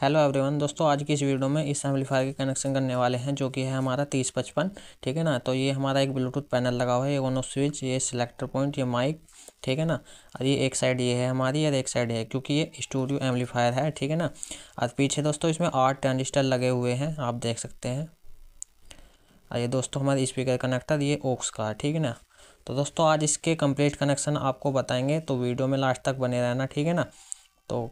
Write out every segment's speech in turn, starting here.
hello everyone दोस्तों आज की इस वीडियो में इस एम्पलीफायर के कनेक्शन करने वाले हैं जो कि है हमारा तीस पचपन ठीक है ना तो ये हमारा एक ब्लूटूथ पैनल लगा हुआ है ये ओनो स्विच ये सिलेक्टर पॉइंट ये माइक ठीक है ना और ये एक साइड ये है हमारी और एक साइड है क्योंकि ये स्टूडियो एम्पलीफायर है ठीक है ना और पीछे दोस्तों इसमें आठ ट्रांजिस्टर लगे हुए हैं आप देख सकते हैं और ये दोस्तों हमारे स्पीकर कनेक्टर ये ओक्स का ठीक है ना तो दोस्तों आज इसके कंप्लीट कनेक्शन आपको बताएंगे तो वीडियो में लास्ट तक बने रहना ठीक है ना तो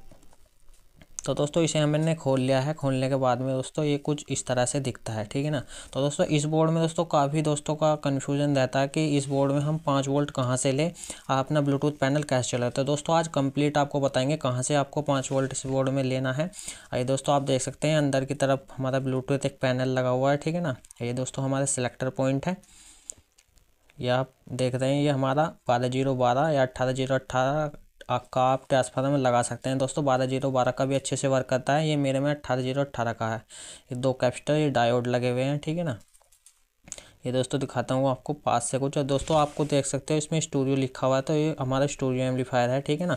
तो दोस्तों इसे हमने खोल लिया है खोलने के बाद में दोस्तों ये कुछ इस तरह से दिखता है ठीक है ना तो दोस्तों इस बोर्ड में दोस्तों काफ़ी दोस्तों का कन्फ्यूजन रहता है कि इस बोर्ड में हम पाँच वोल्ट कहाँ से लें अपना ब्लूटूथ पैनल कैसे चलाते तो दोस्तों आज कंप्लीट आपको बताएंगे कहाँ से आपको पाँच वोल्ट इस बोर्ड में लेना है ये दोस्तों आप देख सकते हैं अंदर की तरफ हमारा ब्लूटूथ एक पैनल लगा हुआ है ठीक है ना ये दोस्तों हमारा सिलेक्टर पॉइंट है ये आप देख रहे हैं ये हमारा बारह जीरो बारह या अट्ठारह जीरो अट्ठारह आपका आप ट्रांसफार्मर लगा सकते हैं दोस्तों बारह जीरो बारह का भी अच्छे से वर्क करता है ये मेरे में अट्ठारह जीरो अट्ठारह का है ये दो कैपेसिटर ये डायोड लगे हुए हैं ठीक है ना ये दोस्तों दिखाता हूँ आपको पास से कुछ और दोस्तों आपको देख सकते हो इसमें स्टूडियो लिखा हुआ है तो ये हमारा स्टूडियो एम्पलीफायर है ठीक है ना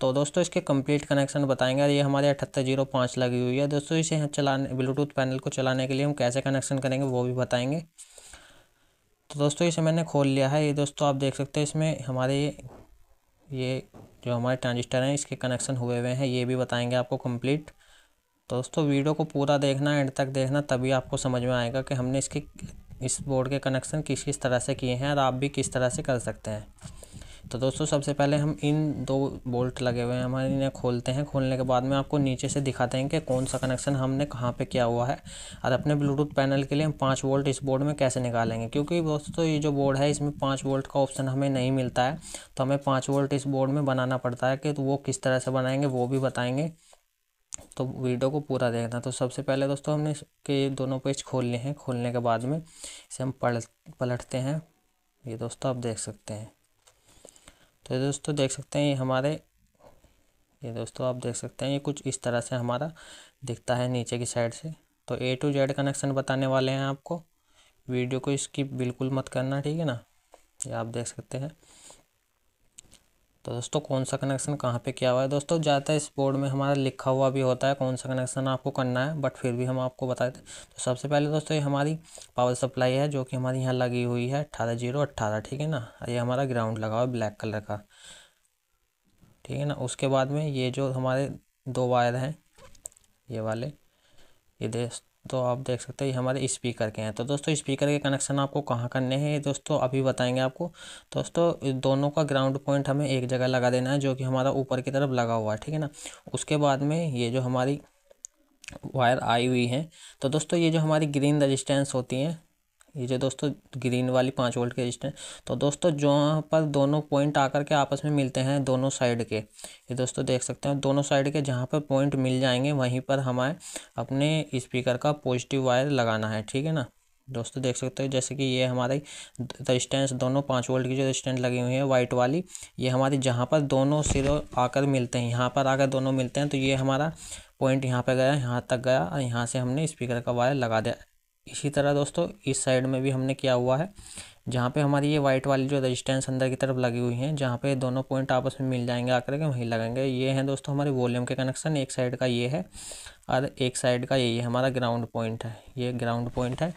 तो दोस्तों इसके कंप्लीट कनेक्शन बताएंगे ये हमारे अठहत्तर जीरो पाँच लगी हुई है दोस्तों इसे चलाने ब्लूटूथ पैनल को चलाने के लिए हम कैसे कनेक्शन करेंगे वो भी बताएंगे तो दोस्तों इसे मैंने खोल लिया है ये दोस्तों आप देख सकते हैं इसमें हमारे ये जो हमारे ट्रांजिस्टर हैं इसके कनेक्शन हुए हुए हैं ये भी बताएंगे आपको कंप्लीट तो दोस्तों वीडियो को पूरा देखना एंड तक देखना तभी आपको समझ में आएगा कि हमने इसके इस बोर्ड के कनेक्शन किस किस तरह से किए हैं और आप भी किस तरह से कर सकते हैं तो दोस्तों सबसे पहले हम इन दो बोल्ट लगे हुए हैं हमारे इन्हें खोलते हैं खोलने के बाद में आपको नीचे से दिखाते हैं कि कौन सा कनेक्शन हमने कहाँ पे किया हुआ है और अपने ब्लूटूथ पैनल के लिए हम पाँच वोल्ट इस बोर्ड में कैसे निकालेंगे क्योंकि दोस्तों ये जो बोर्ड है इसमें पाँच वोल्ट का ऑप्शन हमें नहीं मिलता है तो हमें पाँच वोल्ट इस बोर्ड में बनाना पड़ता है कि तो वो किस तरह से बनाएंगे वो भी बताएँगे तो वीडियो को पूरा देखना तो सबसे पहले दोस्तों हमने के दोनों पेज खोल लिए हैं खोलने के बाद में इसे हम पलट पलटते हैं ये दोस्तों आप देख सकते हैं तो दोस्तों देख सकते हैं ये हमारे ये दोस्तों आप देख सकते हैं ये कुछ इस तरह से हमारा दिखता है नीचे की साइड से तो ए टू जेड कनेक्शन बताने वाले हैं आपको वीडियो को इसकी बिल्कुल मत करना ठीक है ना ये आप देख सकते हैं तो दोस्तों कौन सा कनेक्शन कहाँ पे किया हुआ है दोस्तों ज़्यादातर इस बोर्ड में हमारा लिखा हुआ भी होता है कौन सा कनेक्शन आपको करना है बट फिर भी हम आपको बताते हैं तो सबसे पहले दोस्तों ये हमारी पावर सप्लाई है जो कि हमारी यहाँ लगी हुई है अट्ठारह जीरो अट्ठारह ठीक है ना ये हमारा ग्राउंड लगा हुआ है ब्लैक कलर का ठीक है ना उसके बाद में ये जो हमारे दो वायर हैं ये वाले ये देश तो आप देख सकते हैं ये हमारे स्पीकर के हैं तो दोस्तों स्पीकर के कनेक्शन आपको कहाँ करने हैं दोस्तों अभी बताएंगे आपको दोस्तों दोनों का ग्राउंड पॉइंट हमें एक जगह लगा देना है जो कि हमारा ऊपर की तरफ लगा हुआ है ठीक है ना उसके बाद में ये जो हमारी वायर आई हुई है तो दोस्तों ये जो हमारी ग्रीन रजिस्टेंस होती हैं ये जो दोस्तों ग्रीन वाली पाँच वोल्ट के रजिस्टर तो दोस्तों जहाँ पर दोनों पॉइंट आकर के आपस में मिलते हैं दोनों साइड के ये दोस्तों देख सकते हैं दोनों साइड के जहाँ पर पॉइंट मिल जाएंगे वहीं पर हमें अपने स्पीकर का पॉजिटिव वायर लगाना है ठीक है ना दोस्तों देख सकते हो जैसे कि ये हमारी रजिस्टेंस दोनों पाँच वोल्ट की जो रजिस्टेंस लगी हुई है वाइट वाली ये हमारी जहाँ पर दोनों सिरों आकर मिलते हैं यहाँ पर आकर दोनों मिलते हैं तो ये हमारा पॉइंट यहाँ पर गया यहाँ तक गया और यहाँ से हमने स्पीकर का वायर लगा दिया इसी तरह दोस्तों इस साइड में भी हमने किया हुआ है जहाँ पे हमारी ये वाइट वाली जो रेजिस्टेंस अंदर की तरफ लगी हुई है जहाँ पे दोनों पॉइंट आपस में मिल जाएंगे आकर के वहीं लगेंगे ये हैं दोस्तों हमारे वॉल्यूम के कनेक्शन एक साइड का ये है और एक साइड का ये हमारा ग्राउंड पॉइंट है ये ग्राउंड पॉइंट है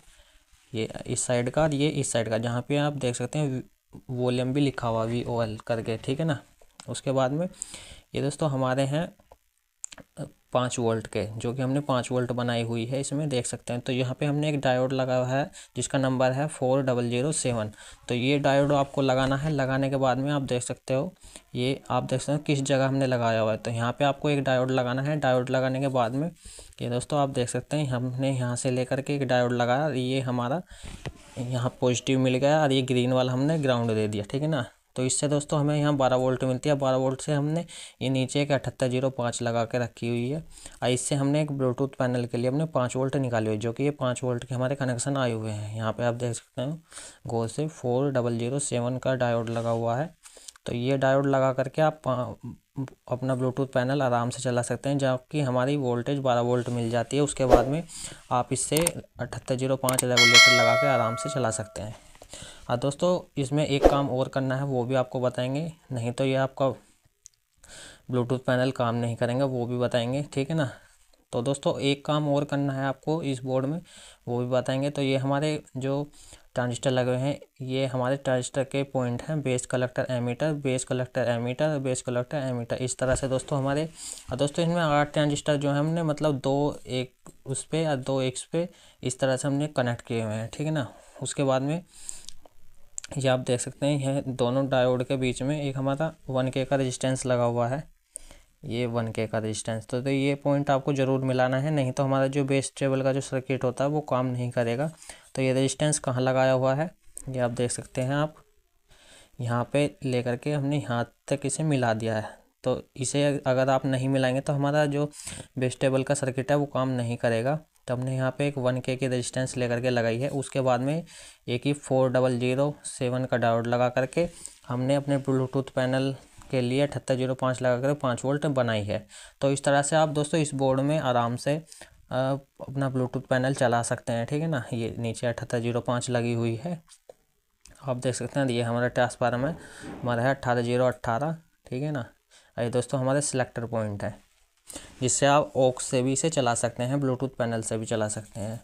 ये इस साइड का और ये इस साइड का जहाँ पर आप देख सकते हैं वॉल्यूम भी लिखा हुआ वी ओ एल करके ठीक है ना उसके बाद में ये दोस्तों हमारे हैं पाँच वोल्ट के जो कि हमने पाँच वोल्ट बनाई हुई है इसमें देख सकते हैं तो यहाँ पे हमने एक डायोड लगा हुआ है जिसका नंबर है फोर डबल ज़ीरो सेवन तो ये डायोड आपको लगाना है लगाने के बाद में आप देख सकते हो ये आप देख सकते हो किस जगह हमने लगाया हुआ है तो यहाँ पर आपको एक डायोड लगाना है डायोड लगाने के बाद में ये दोस्तों आप देख सकते हैं हमने यहाँ से लेकर के एक डायोड लगाया ये हमारा यहाँ पॉजिटिव मिल गया और ये ग्रीन वाला हमने ग्राउंड दे दिया ठीक है ना तो इससे दोस्तों हमें यहाँ बारह वोल्ट मिलती है बारह वोल्ट से हमने ये नीचे एक अठहत्तर जीरो पाँच लगा के रखी हुई है और इससे हमने एक ब्लूटूथ पैनल के लिए हमने पाँच वोल्ट निकाली हुई जो कि ये पाँच वोल्ट के हमारे कनेक्शन आए हुए हैं यहाँ पर आप देख सकते हो गो से फोर डबल जीरो सेवन का डायोड लगा हुआ है तो ये डायोड लगा करके आप अपना ब्लूटूथ पैनल आराम से चला सकते हैं जबकि हमारी वोल्टेज बारह वोल्ट मिल जाती है उसके बाद में आप इससे अठहत्तर जीरो पाँच रेगुलेटर लगा के आराम से चला सकते हैं हाँ दोस्तों इसमें एक काम और करना है वो भी आपको बताएंगे नहीं तो ये आपका ब्लूटूथ पैनल काम नहीं करेंगे वो भी बताएंगे ठीक है ना तो दोस्तों एक काम और करना है आपको इस बोर्ड में वो भी बताएंगे तो ये हमारे जो ट्रांजिस्टर लगे हुए हैं ये हमारे ट्रांजिस्टर के पॉइंट हैं base collector emitter base collector emitter base collector emitter इस तरह से दोस्तों हमारे और दोस्तों इनमें आठ ट्रांजिस्टर जो है हमने मतलब दो एक उस पर या दो एक पे इस तरह से हमने कनेक्ट किए हुए हैं ठीक है ना उसके बाद में ये आप देख सकते हैं यह दोनों डायोड के बीच में एक हमारा वन के का रेजिस्टेंस लगा हुआ है ये वन के का रेजिस्टेंस तो, तो ये पॉइंट आपको ज़रूर मिलाना है नहीं तो हमारा जो बेस ट्रेबल का जो सर्किट होता है वो काम नहीं करेगा तो ये रेजिस्टेंस कहाँ लगाया हुआ है ये आप देख सकते हैं आप यहाँ पे लेकर के हमने यहाँ तक इसे मिला दिया है तो इसे अगर आप नहीं मिलाएंगे तो हमारा जो बेस्टेबल का सर्किट है वो काम नहीं करेगा तो हमने यहाँ पे एक वन के की रेजिस्टेंस लेकर के लगाई है उसके बाद में एक ही फोर डबल जीरो सेवन का डायोड लगा करके हमने अपने ब्लूटूथ पैनल के लिए अठहत्तर जीरो पाँच लगा कर पाँच वोल्ट बनाई है तो इस तरह से आप दोस्तों इस बोर्ड में आराम से अपना ब्लूटूथ पैनल चला सकते हैं ठीक है ना ये नीचे अठहत्तर जीरो पाँच लगी हुई है आप देख सकते हैं ये हमारा ट्रांसफार्मर हमारा है अट्ठारह जीरो अट्ठारह ठीक है ना ये दोस्तों हमारे सिलेक्टर पॉइंट है जिससे आप ओक्स से भी इसे चला सकते हैं ब्लूटूथ पैनल से भी चला सकते हैं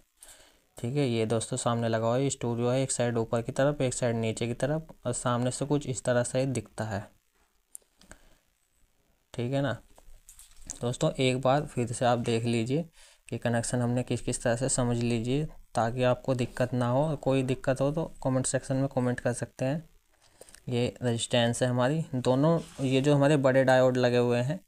ठीक है ये दोस्तों सामने लगा हुआ है स्टूडियो है एक साइड ऊपर की तरफ एक साइड नीचे की तरफ और सामने से कुछ इस तरह से दिखता है ठीक है ना दोस्तों एक बार फिर से आप देख लीजिए कि कनेक्शन हमने किस किस तरह से समझ लीजिए ताकि आपको दिक्कत ना हो कोई दिक्कत हो तो कमेंट सेक्शन में कमेंट कर सकते हैं ये रेजिस्टेंस है हमारी दोनों ये जो हमारे बड़े डायोड लगे हुए हैं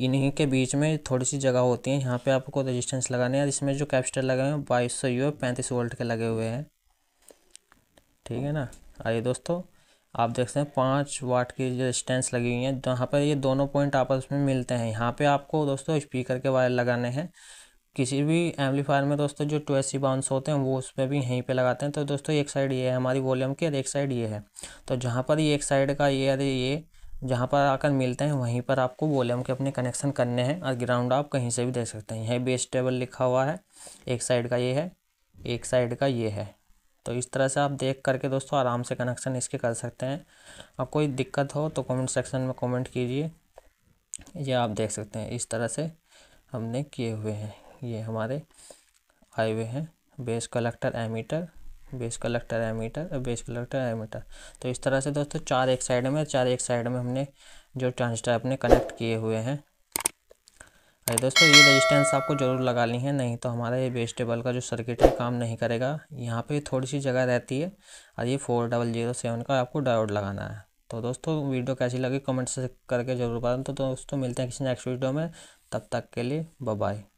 इन्हीं के बीच में थोड़ी सी जगह होती है यहाँ पे आपको रेजिस्टेंस लगाने हैं इसमें जो कैपेसिटर लगे हुए हैं बाईस सौ यू पैंतीस वोल्ट के लगे हुए हैं ठीक है ना आइए दोस्तों आप देख सकते हैं पाँच वाट की रेजिस्टेंस लगी हुई है जहाँ पर ये दोनों पॉइंट आपस में मिलते हैं यहाँ पर आपको दोस्तों स्पीकर के वायर लगाने हैं किसी भी एम्पलीफायर में दोस्तों जो टू एस बाउंस होते हैं वो उस पर भी यहीं पे लगाते हैं तो दोस्तों एक साइड ये है हमारी वॉल्यूम की और एक साइड ये है तो जहाँ पर ये एक साइड का ये अरे ये जहाँ पर आकर मिलते हैं वहीं पर आपको वॉल्यूम के अपने कनेक्शन करने हैं और ग्राउंड आप कहीं से भी देख सकते हैं यहाँ बेस टेबल लिखा हुआ है एक साइड का ये है एक साइड का ये है तो इस तरह से आप देख करके दोस्तों आराम से कनेक्शन इसके कर सकते हैं और कोई दिक्कत हो तो कमेंट सेक्शन में कमेंट कीजिए ये आप देख सकते हैं इस तरह से हमने किए हुए हैं ये हमारे आए हुए हैं base collector emitter base collector emitter और बेस कलेक्टर एमीटर तो इस तरह से दोस्तों चार एक साइड में चार एक साइड में हमने जो ट्रांजिस्टर अपने कनेक्ट किए हुए हैं अरे दोस्तों ये रेजिस्टेंस आपको ज़रूर लगानी है नहीं तो हमारा ये बेस टेबल का जो सर्किट है काम नहीं करेगा यहाँ पे थोड़ी सी जगह रहती है और ये फोर डबल जीरो सेवन का आपको डायोड लगाना है तो दोस्तों वीडियो कैसी लगी कमेंट से करके ज़रूर बताएं तो दोस्तों मिलते हैं किसी नेक्स्ट वीडियो में तब तक के लिए बाय